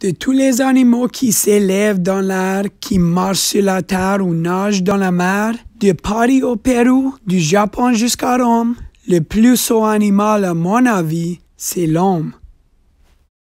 de tous les animaux qui s'élèvent dans l'air, qui marchent sur la terre ou nagent dans la mer, de Paris au Pérou, du Japon jusqu'à Rome, le plus haut animal à mon avis, c'est l'homme.